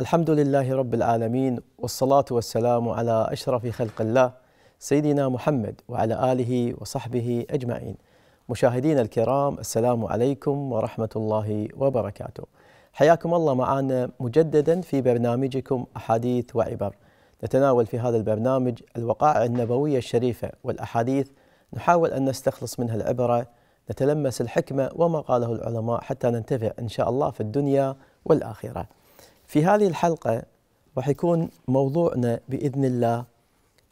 الحمد لله رب العالمين والصلاة والسلام على أشرف خلق الله سيدنا محمد وعلى آله وصحبه أجمعين مشاهدينا الكرام السلام عليكم ورحمة الله وبركاته حياكم الله معنا مجددا في برنامجكم أحاديث وعبر نتناول في هذا البرنامج الوقائع النبوية الشريفة والأحاديث نحاول أن نستخلص منها العبرة نتلمس الحكمة وما قاله العلماء حتى ننتفع إن شاء الله في الدنيا والآخرة في هذه الحلقة راح يكون موضوعنا بإذن الله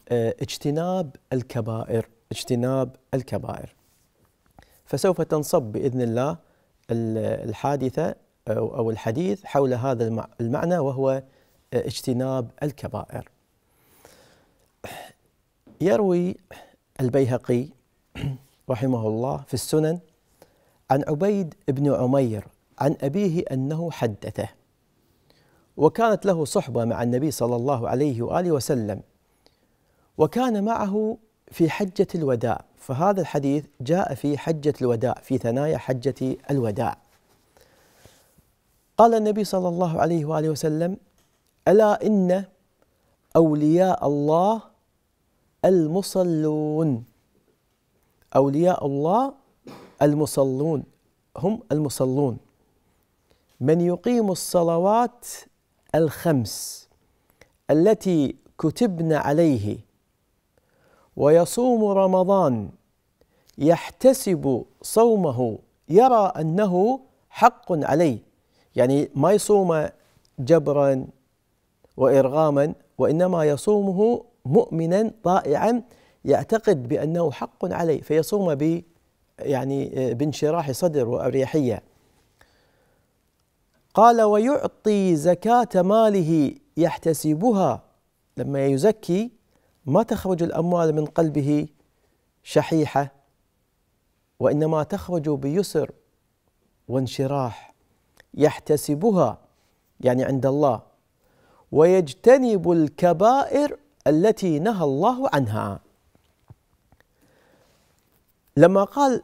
آه، اجتناب الكبائر اجتناب الكبائر فسوف تنصب بإذن الله الحادثة أو الحديث حول هذا المعنى وهو آه، اجتناب الكبائر يروي البيهقي رحمه الله في السنن عن عبيد بن عمير عن أبيه أنه حدثه وكانت له صحبة مع النبي صلى الله عليه وآله وسلم وكان معه في حجة الوداع فهذا الحديث جاء في حجة الوداع في ثنايا حجة الوداع قال النبي صلى الله عليه وآله وسلم ألا إن أولياء الله المصلون أولياء الله المصلون هم المصلون من يقيم الصلوات الخمس التي كتبنا عليه ويصوم رمضان يحتسب صومه يرى انه حق عليه يعني ما يصوم جبرا وارغاما وانما يصومه مؤمنا طائعا يعتقد بانه حق عليه فيصوم ب يعني بانشراح صدر واريحيه قال ويعطي زكاة ماله يحتسبها لما يزكي ما تخرج الأموال من قلبه شحيحة وإنما تخرج بيسر وانشراح يحتسبها يعني عند الله ويجتنب الكبائر التي نهى الله عنها لما قال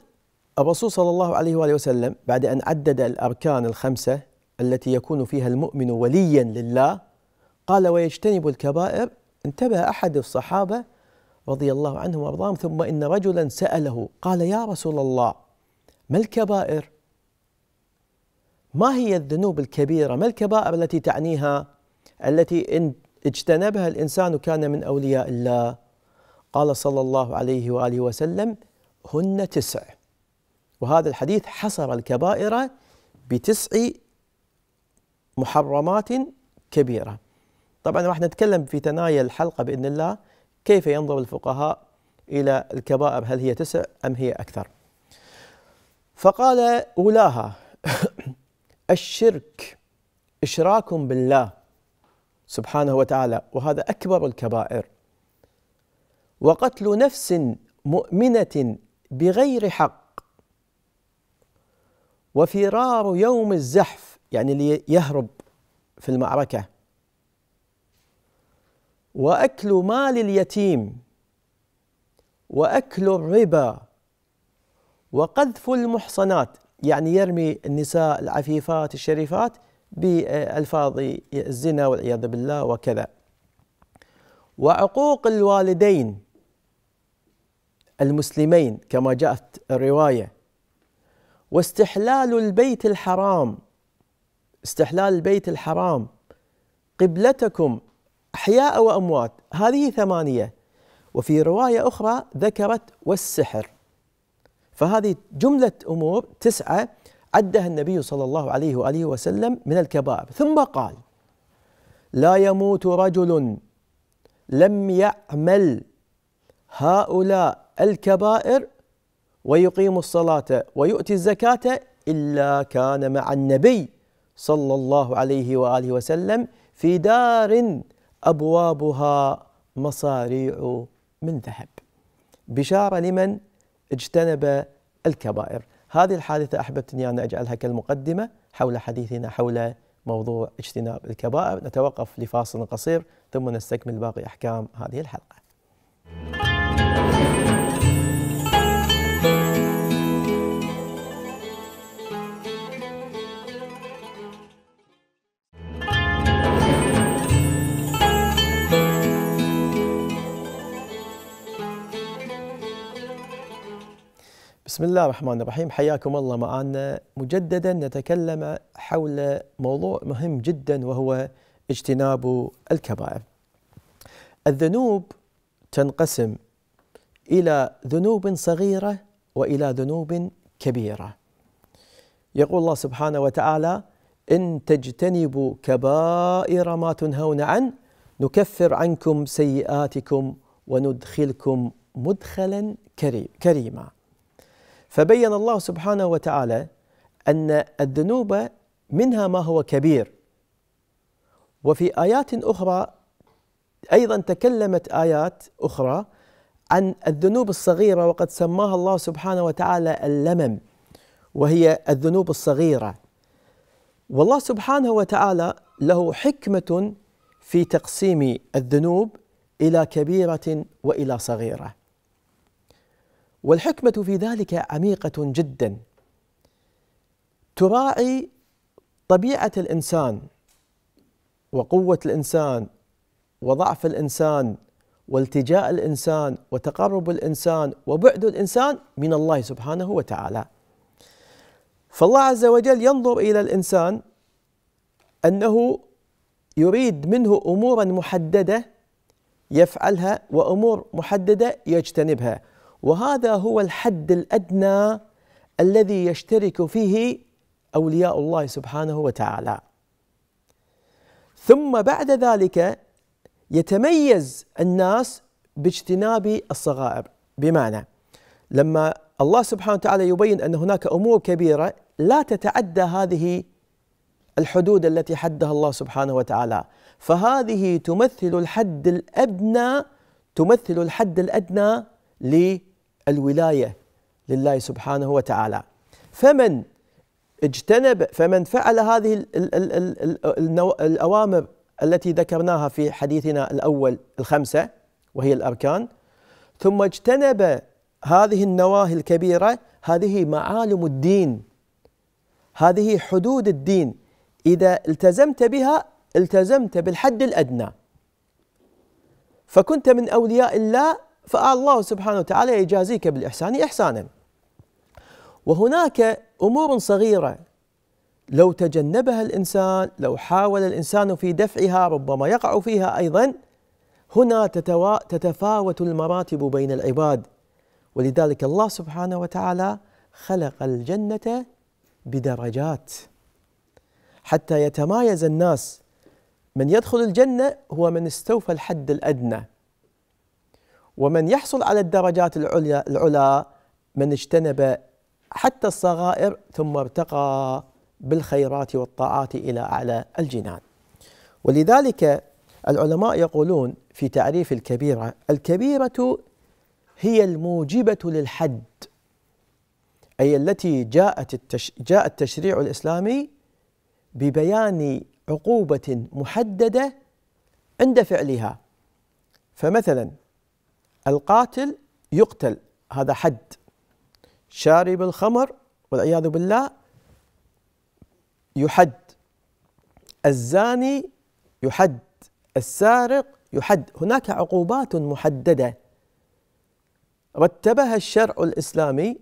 الرسول صلى الله عليه واله وسلم بعد ان عدد الاركان الخمسه التي يكون فيها المؤمن وليا لله قال ويجتنب الكبائر انتبه احد الصحابه رضي الله عنهم وارضاهم ثم ان رجلا ساله قال يا رسول الله ما الكبائر؟ ما هي الذنوب الكبيره؟ ما الكبائر التي تعنيها التي ان اجتنبها الانسان كان من اولياء الله؟ قال صلى الله عليه واله وسلم هن تسع وهذا الحديث حصر الكبائر بتسع محرمات كبيرة طبعا راح نتكلم في ثنايا الحلقة بإذن الله كيف ينظر الفقهاء إلى الكبائر هل هي تسع أم هي أكثر فقال أولاها الشرك إشراك بالله سبحانه وتعالى وهذا أكبر الكبائر وقتل نفس مؤمنة بغير حق وفرار يوم الزحف يعني اللي يهرب في المعركة وأكل مال اليتيم وأكل الربا وقذف المحصنات يعني يرمي النساء العفيفات الشريفات بألفاظ الزنا والعياذ بالله وكذا وعقوق الوالدين المسلمين كما جاءت الروايه واستحلال البيت الحرام استحلال البيت الحرام قبلتكم أحياء وأموات هذه ثمانية وفي رواية أخرى ذكرت والسحر فهذه جملة أمور تسعة عدها النبي صلى الله عليه وآله وسلم من الكبائر ثم قال لا يموت رجل لم يعمل هؤلاء الكبائر ويقيم الصلاة ويؤتي الزكاة إلا كان مع النبي صلى الله عليه واله وسلم في دار ابوابها مصاريع من ذهب. بشاره لمن اجتنب الكبائر. هذه الحادثه احببتني ان اجعلها كالمقدمه حول حديثنا حول موضوع اجتناب الكبائر، نتوقف لفاصل قصير ثم نستكمل باقي احكام هذه الحلقه. بسم الله الرحمن الرحيم حياكم الله معنا مجددا نتكلم حول موضوع مهم جدا وهو اجتناب الكبائر الذنوب تنقسم إلى ذنوب صغيرة وإلى ذنوب كبيرة يقول الله سبحانه وتعالى إن تجتنبوا كبائر ما تنهون عن نكفر عنكم سيئاتكم وندخلكم مدخلا كريما فبين الله سبحانه وتعالى أن الذنوب منها ما هو كبير وفي آيات أخرى أيضا تكلمت آيات أخرى عن الذنوب الصغيرة وقد سماها الله سبحانه وتعالى اللمم وهي الذنوب الصغيرة والله سبحانه وتعالى له حكمة في تقسيم الذنوب إلى كبيرة وإلى صغيرة والحكمة في ذلك عميقة جدا تراعي طبيعة الإنسان وقوة الإنسان وضعف الإنسان والتجاء الإنسان وتقرب الإنسان وبعد الإنسان من الله سبحانه وتعالى فالله عز وجل ينظر إلى الإنسان أنه يريد منه أمورا محددة يفعلها وأمور محددة يجتنبها وهذا هو الحد الادنى الذي يشترك فيه اولياء الله سبحانه وتعالى ثم بعد ذلك يتميز الناس باجتناب الصغائر بمعنى لما الله سبحانه وتعالى يبين ان هناك امور كبيره لا تتعدى هذه الحدود التي حدها الله سبحانه وتعالى فهذه تمثل الحد الادنى تمثل الحد الادنى للولاية لله سبحانه وتعالى فمن اجتنب فمن فعل هذه الأوامر التي ذكرناها في حديثنا الأول الخمسة وهي الأركان ثم اجتنب هذه النواهي الكبيرة هذه معالم الدين هذه حدود الدين إذا التزمت بها التزمت بالحد الأدنى فكنت من أولياء الله فالله سبحانه وتعالى يجازيك بالإحسان إحسانا وهناك أمور صغيرة لو تجنبها الإنسان لو حاول الإنسان في دفعها ربما يقع فيها أيضا هنا تتفاوت المراتب بين العباد ولذلك الله سبحانه وتعالى خلق الجنة بدرجات حتى يتمايز الناس من يدخل الجنة هو من استوفى الحد الأدنى ومن يحصل على الدرجات العليا العلا من اجتنب حتى الصغائر ثم ارتقى بالخيرات والطاعات الى اعلى الجنان. ولذلك العلماء يقولون في تعريف الكبيره، الكبيره هي الموجبه للحد اي التي جاءت التش... جاء التشريع الاسلامي ببيان عقوبه محدده عند فعلها. فمثلا القاتل يقتل هذا حد شارب الخمر والعياذ بالله يحد الزاني يحد السارق يحد هناك عقوبات محدده رتبها الشرع الاسلامي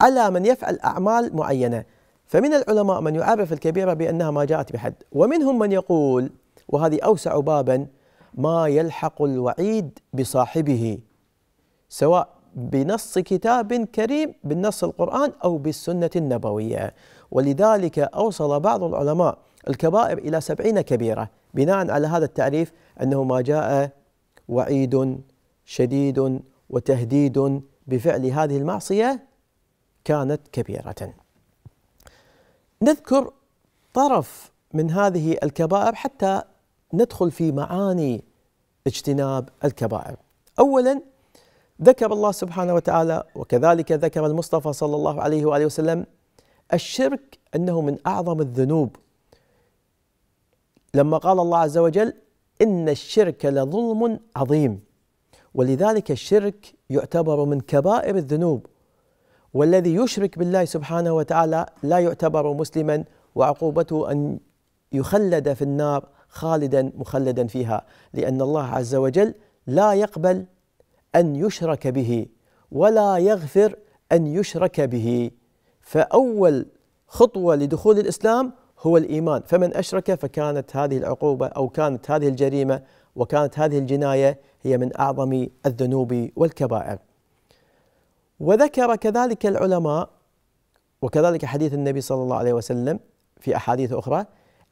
على من يفعل اعمال معينه فمن العلماء من يعرف الكبيره بانها ما جاءت بحد ومنهم من يقول وهذه اوسع بابا ما يلحق الوعيد بصاحبه سواء بنص كتاب كريم بالنص القرآن أو بالسنة النبوية ولذلك أوصل بعض العلماء الكبائر إلى سبعين كبيرة بناء على هذا التعريف أنه ما جاء وعيد شديد وتهديد بفعل هذه المعصية كانت كبيرة نذكر طرف من هذه الكبائر حتى ندخل في معاني اجتناب الكبائر اولا ذكر الله سبحانه وتعالى وكذلك ذكر المصطفى صلى الله عليه واله وسلم الشرك انه من اعظم الذنوب لما قال الله عز وجل ان الشرك لظلم عظيم ولذلك الشرك يعتبر من كبائر الذنوب والذي يشرك بالله سبحانه وتعالى لا يعتبر مسلما وعقوبته ان يخلد في النار خالدا مخلدا فيها لأن الله عز وجل لا يقبل أن يشرك به ولا يغفر أن يشرك به فأول خطوة لدخول الإسلام هو الإيمان فمن أشرك فكانت هذه العقوبة أو كانت هذه الجريمة وكانت هذه الجناية هي من أعظم الذنوب والكبائر وذكر كذلك العلماء وكذلك حديث النبي صلى الله عليه وسلم في أحاديث أخرى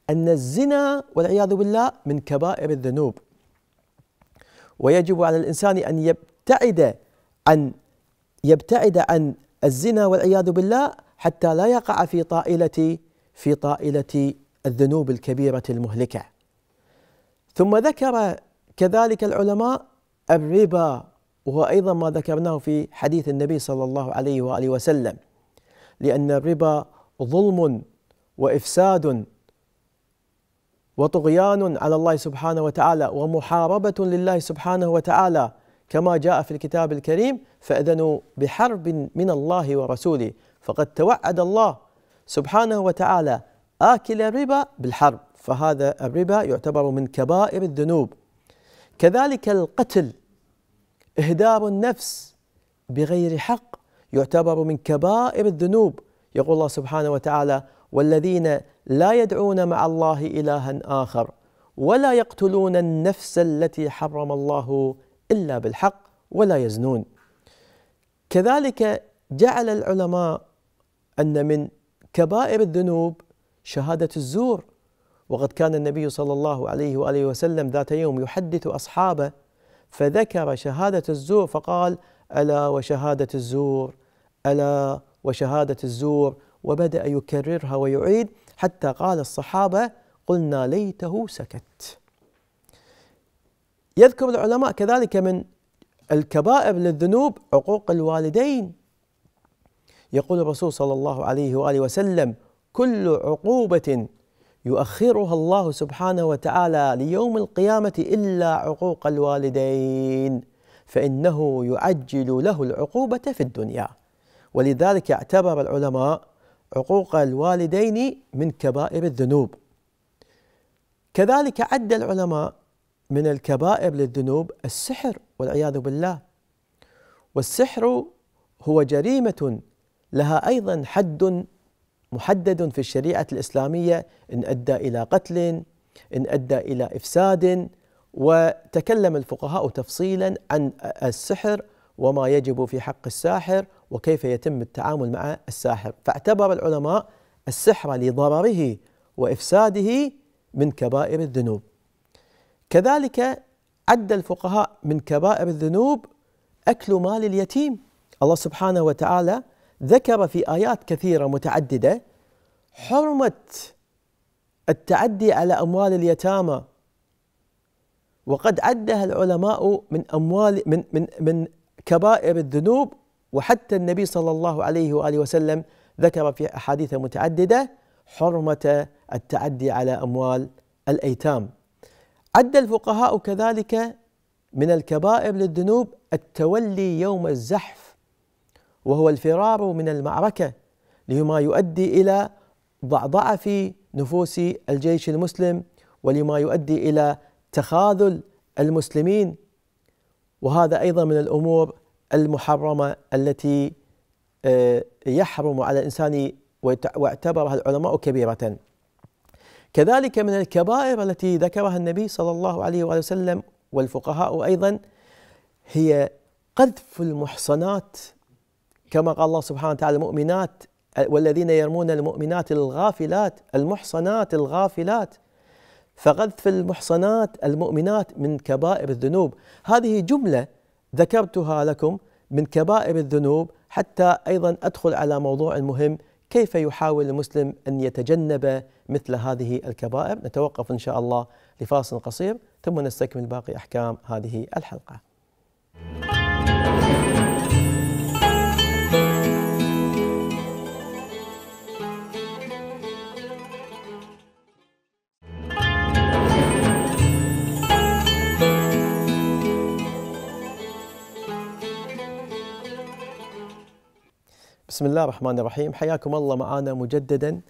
أن الزنا والعياذ بالله من كبائر الذنوب ويجب على الإنسان أن يبتعد عن يبتعد عن الزنا والعياذ بالله حتى لا يقع في طائلة في طائلة الذنوب الكبيرة المهلكة ثم ذكر كذلك العلماء الربا وهو أيضا ما ذكرناه في حديث النبي صلى الله عليه وآله وسلم لأن الربا ظلم وإفساد وطغيان على الله سبحانه وتعالى ومحاربة لله سبحانه وتعالى كما جاء في الكتاب الكريم فأذنوا بحرب من الله ورسوله فقد توعد الله سبحانه وتعالى آكل الربا بالحرب فهذا الربا يعتبر من كبائر الذنوب كذلك القتل إهدار النفس بغير حق يعتبر من كبائر الذنوب يقول الله سبحانه وتعالى والذين لا يدعون مع الله إلها آخر ولا يقتلون النفس التي حرم الله إلا بالحق ولا يزنون كذلك جعل العلماء أن من كبائر الذنوب شهادة الزور وقد كان النبي صلى الله عليه وآله وسلم ذات يوم يحدث أصحابه فذكر شهادة الزور فقال ألا وشهادة الزور ألا وشهادة الزور وبدأ يكررها ويعيد حتى قال الصحابة قلنا ليته سكت يذكر العلماء كذلك من الكبائر للذنوب عقوق الوالدين يقول الرسول صلى الله عليه واله وسلم كل عقوبه يؤخرها الله سبحانه وتعالى ليوم القيامه الا عقوق الوالدين فانه يعجل له العقوبه في الدنيا ولذلك اعتبر العلماء عقوق الوالدين من كبائر الذنوب كذلك عد العلماء من الكبائر للذنوب السحر والعياذ بالله والسحر هو جريمة لها أيضا حد محدد في الشريعة الإسلامية إن أدى إلى قتل إن أدى إلى إفساد وتكلم الفقهاء تفصيلا عن السحر وما يجب في حق الساحر وكيف يتم التعامل مع الساحر فاعتبر العلماء السحر لضرره وإفساده من كبائر الذنوب كذلك عد الفقهاء من كبائر الذنوب أكل مال اليتيم الله سبحانه وتعالى ذكر في آيات كثيرة متعددة حرمة التعدي على أموال اليتامى وقد عدها العلماء من أموال من من من كبائر الذنوب وحتى النبي صلى الله عليه واله وسلم ذكر في احاديث متعدده حرمه التعدي على اموال الايتام. عد الفقهاء كذلك من الكبائر للذنوب التولي يوم الزحف وهو الفرار من المعركه لما يؤدي الى ضعضعه في نفوس الجيش المسلم ولما يؤدي الى تخاذل المسلمين وهذا ايضا من الامور المحرمه التي آه، يحرم على الانسان واعتبرها العلماء كبيره. كذلك من الكبائر التي ذكرها النبي صلى الله عليه واله وسلم والفقهاء ايضا هي قذف المحصنات كما قال الله سبحانه وتعالى المؤمنات آه، والذين يرمون المؤمنات الغافلات المحصنات الغافلات فقذف المحصنات المؤمنات من كبائر الذنوب هذه جملة ذكرتها لكم من كبائر الذنوب حتى أيضا أدخل على موضوع مهم كيف يحاول المسلم أن يتجنب مثل هذه الكبائر نتوقف إن شاء الله لفاصل قصير ثم نستكمل باقي أحكام هذه الحلقة بسم الله الرحمن الرحيم حياكم الله معنا مجددا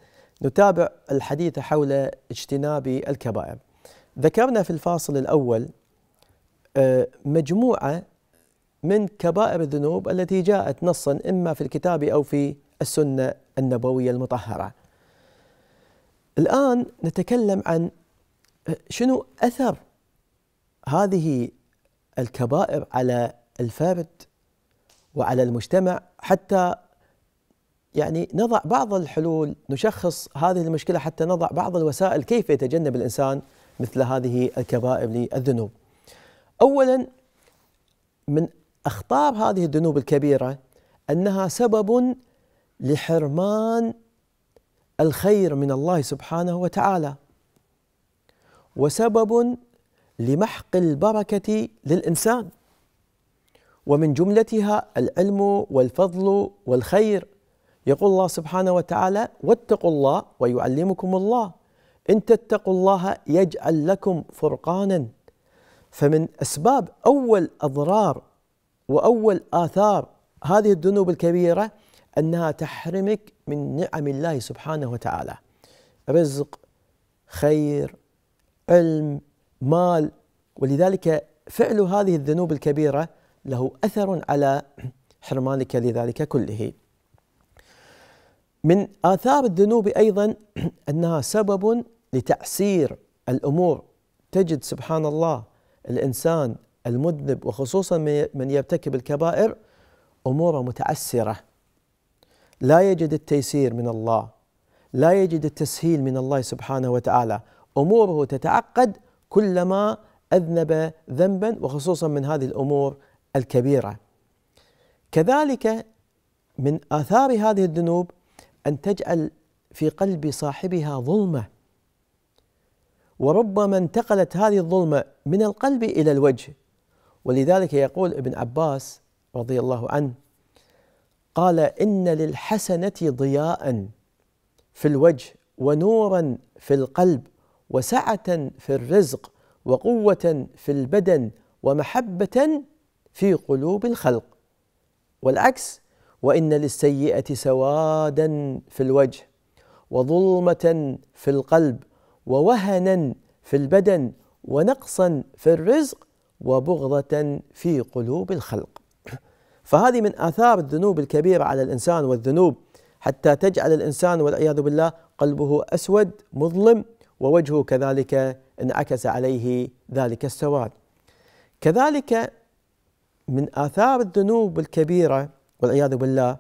نتابع الحديث حول اجتناب الكبائر ذكرنا في الفاصل الأول آه، مجموعة من كبائر الذنوب التي جاءت نصا إما في الكتاب أو في السنة النبوية المطهرة الآن نتكلم عن آه، شنو أثر هذه الكبائر على الفرد وعلى المجتمع حتى يعني نضع بعض الحلول نشخص هذه المشكله حتى نضع بعض الوسائل كيف يتجنب الانسان مثل هذه الكبائر للذنوب. اولا من اخطار هذه الذنوب الكبيره انها سبب لحرمان الخير من الله سبحانه وتعالى وسبب لمحق البركه للانسان ومن جملتها العلم والفضل والخير يقول الله سبحانه وتعالى واتقوا الله ويعلمكم الله إن تتقوا الله يجعل لكم فرقانا فمن أسباب أول أضرار وأول آثار هذه الذنوب الكبيرة أنها تحرمك من نعم الله سبحانه وتعالى رزق خير علم مال ولذلك فعل هذه الذنوب الكبيرة له أثر على حرمانك لذلك كله من آثار الذنوب أيضا أنها سبب لتعسير الأمور تجد سبحان الله الإنسان المذنب وخصوصا من يرتكب الكبائر أموره متعسرة لا يجد التيسير من الله لا يجد التسهيل من الله سبحانه وتعالى أموره تتعقد كلما أذنب ذنبا وخصوصا من هذه الأمور الكبيرة كذلك من آثار هذه الذنوب أن تجعل في قلب صاحبها ظلمة وربما انتقلت هذه الظلمة من القلب إلى الوجه ولذلك يقول ابن عباس رضي الله عنه قال إن للحسنة ضياء في الوجه ونورا في القلب وسعة في الرزق وقوة في البدن ومحبة في قلوب الخلق والعكس وان للسيئه سوادا في الوجه وظلمه في القلب ووهنا في البدن ونقصا في الرزق وبغضه في قلوب الخلق فهذه من اثار الذنوب الكبيره على الانسان والذنوب حتى تجعل الانسان والعياذ بالله قلبه اسود مظلم ووجهه كذلك انعكس عليه ذلك السواد كذلك من آثار الذنوب الكبيرة والعياذ بالله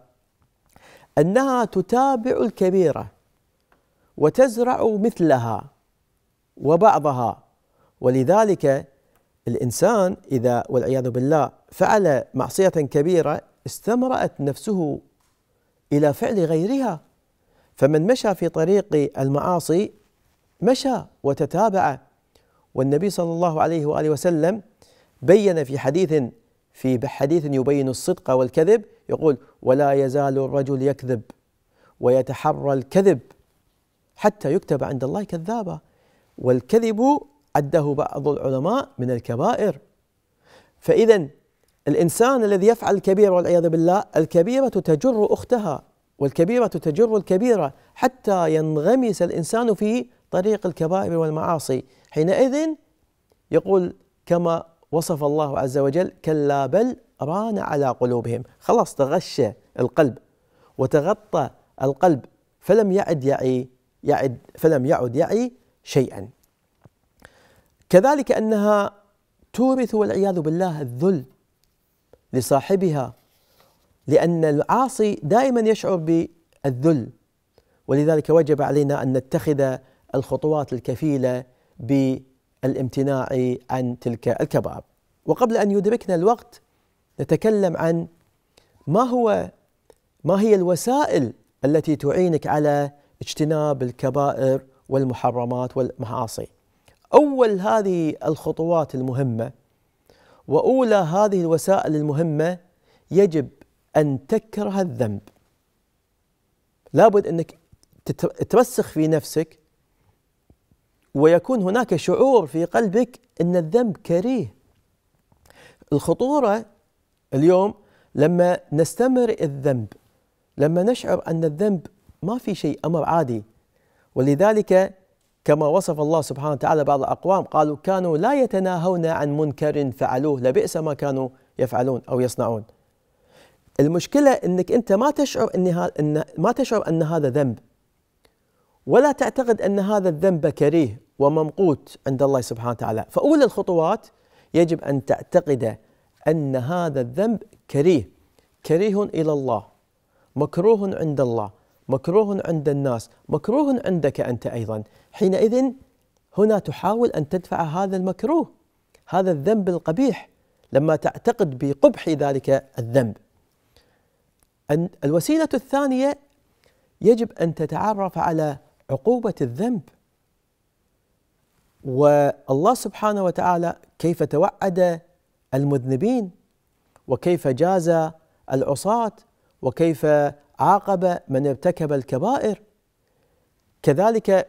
أنها تتابع الكبيرة وتزرع مثلها وبعضها ولذلك الإنسان إذا والعياذ بالله فعل معصية كبيرة استمرأت نفسه إلى فعل غيرها فمن مشى في طريق المعاصي مشى وتتابع والنبي صلى الله عليه واله وسلم بين في حديث في حديث يبين الصدق والكذب يقول ولا يزال الرجل يكذب ويتحرى الكذب حتى يكتب عند الله كذابا والكذب عده بعض العلماء من الكبائر فإذا الإنسان الذي يفعل الكبيرة والعياذ بالله الكبيرة تجر أختها والكبيرة تجر الكبيرة حتى ينغمس الإنسان في طريق الكبائر والمعاصي حينئذ يقول كما وصف الله عز وجل كلا بل ران على قلوبهم خلاص تغشى القلب وتغطى القلب فلم يعد يعي يعد فلم يعد يعي شيئا كذلك انها تورث والعياذ بالله الذل لصاحبها لان العاصي دائما يشعر بالذل ولذلك وجب علينا ان نتخذ الخطوات الكفيله بالامتناع عن تلك الكبائر وقبل ان يدركنا الوقت نتكلم عن ما هو ما هي الوسائل التي تعينك على اجتناب الكبائر والمحرمات والمعاصي. اول هذه الخطوات المهمه واولى هذه الوسائل المهمه يجب ان تكره الذنب. لابد انك ترسخ في نفسك ويكون هناك شعور في قلبك ان الذنب كريه. الخطوره اليوم لما نستمر الذنب لما نشعر أن الذنب ما في شيء أمر عادي ولذلك كما وصف الله سبحانه وتعالى بعض الأقوام قالوا كانوا لا يتناهون عن منكر فعلوه لبئس ما كانوا يفعلون أو يصنعون المشكلة أنك أنت ما تشعر أن ما تشعر أن هذا ذنب ولا تعتقد أن هذا الذنب كريه وممقوت عند الله سبحانه وتعالى فأولى الخطوات يجب أن تعتقد أن هذا الذنب كريه كريه إلى الله مكروه عند الله مكروه عند الناس مكروه عندك أنت أيضا حينئذ هنا تحاول أن تدفع هذا المكروه هذا الذنب القبيح لما تعتقد بقبح ذلك الذنب الوسيلة الثانية يجب أن تتعرف على عقوبة الذنب والله سبحانه وتعالى كيف توعد المذنبين وكيف جاز العصاة وكيف عاقب من ارتكب الكبائر كذلك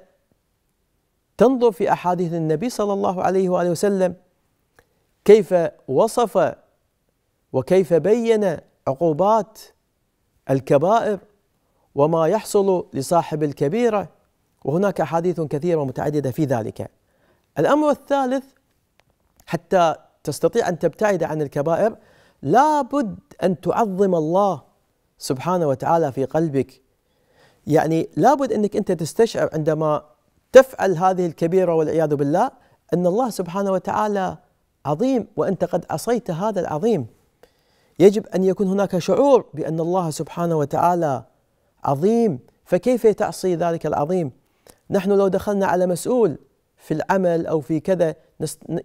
تنظر في احاديث النبي صلى الله عليه واله وسلم كيف وصف وكيف بين عقوبات الكبائر وما يحصل لصاحب الكبيره وهناك احاديث كثيره متعدده في ذلك الامر الثالث حتى تستطيع أن تبتعد عن الكبائر لابد أن تعظم الله سبحانه وتعالى في قلبك يعني لابد أنك أنت تستشعر عندما تفعل هذه الكبيرة والعياذ بالله أن الله سبحانه وتعالى عظيم وأنت قد عصيت هذا العظيم يجب أن يكون هناك شعور بأن الله سبحانه وتعالى عظيم فكيف تعصي ذلك العظيم نحن لو دخلنا على مسؤول في العمل أو في كذا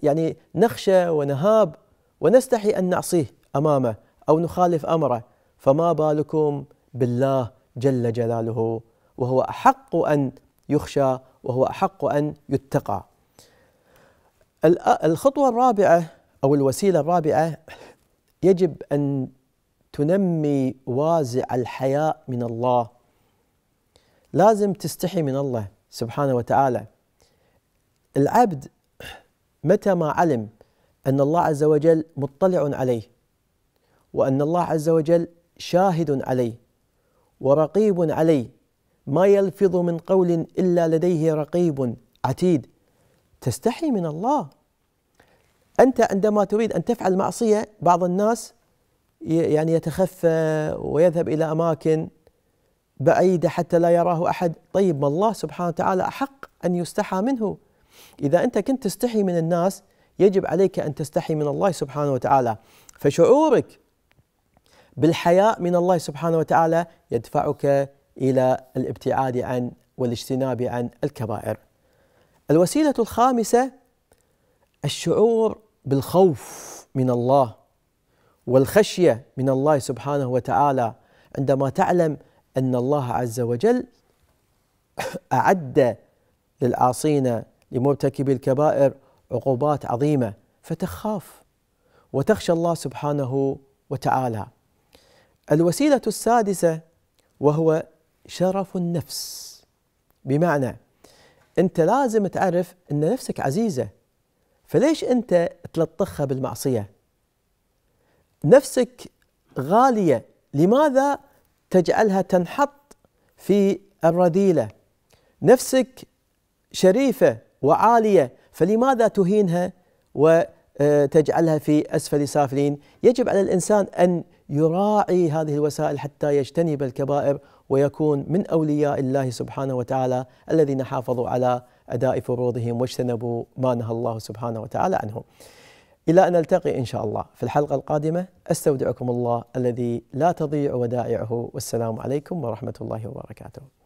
يعني نخشى ونهاب ونستحي أن نعصيه أمامه أو نخالف أمره فما بالكم بالله جل جلاله وهو أحق أن يخشى وهو أحق أن يتقى الخطوة الرابعة أو الوسيلة الرابعة يجب أن تنمي وازع الحياء من الله لازم تستحي من الله سبحانه وتعالى العبد متى ما علم أن الله عز وجل مطلع عليه وأن الله عز وجل شاهد عليه ورقيب عليه ما يلفظ من قول إلا لديه رقيب عتيد تستحي من الله أنت عندما تريد أن تفعل معصية بعض الناس يعني يتخفى ويذهب إلى أماكن بعيدة حتى لا يراه أحد طيب ما الله سبحانه وتعالى أحق أن يستحى منه إذا أنت كنت تستحي من الناس يجب عليك أن تستحي من الله سبحانه وتعالى فشعورك بالحياء من الله سبحانه وتعالى يدفعك إلى الابتعاد عن والاجتناب عن الكبائر الوسيلة الخامسة الشعور بالخوف من الله والخشية من الله سبحانه وتعالى عندما تعلم أن الله عز وجل أعد للعاصين لمرتكبي الكبائر عقوبات عظيمه فتخاف وتخشى الله سبحانه وتعالى. الوسيله السادسه وهو شرف النفس بمعنى انت لازم تعرف ان نفسك عزيزه فليش انت تلطخها بالمعصيه؟ نفسك غاليه لماذا تجعلها تنحط في الرذيله؟ نفسك شريفه وعالية فلماذا تهينها وتجعلها في أسفل سافلين يجب على الإنسان أن يراعي هذه الوسائل حتى يجتنب الكبائر ويكون من أولياء الله سبحانه وتعالى الذين حافظوا على أداء فروضهم واجتنبوا ما نهى الله سبحانه وتعالى عنه إلى أن نلتقي إن شاء الله في الحلقة القادمة أستودعكم الله الذي لا تضيع ودائعه والسلام عليكم ورحمة الله وبركاته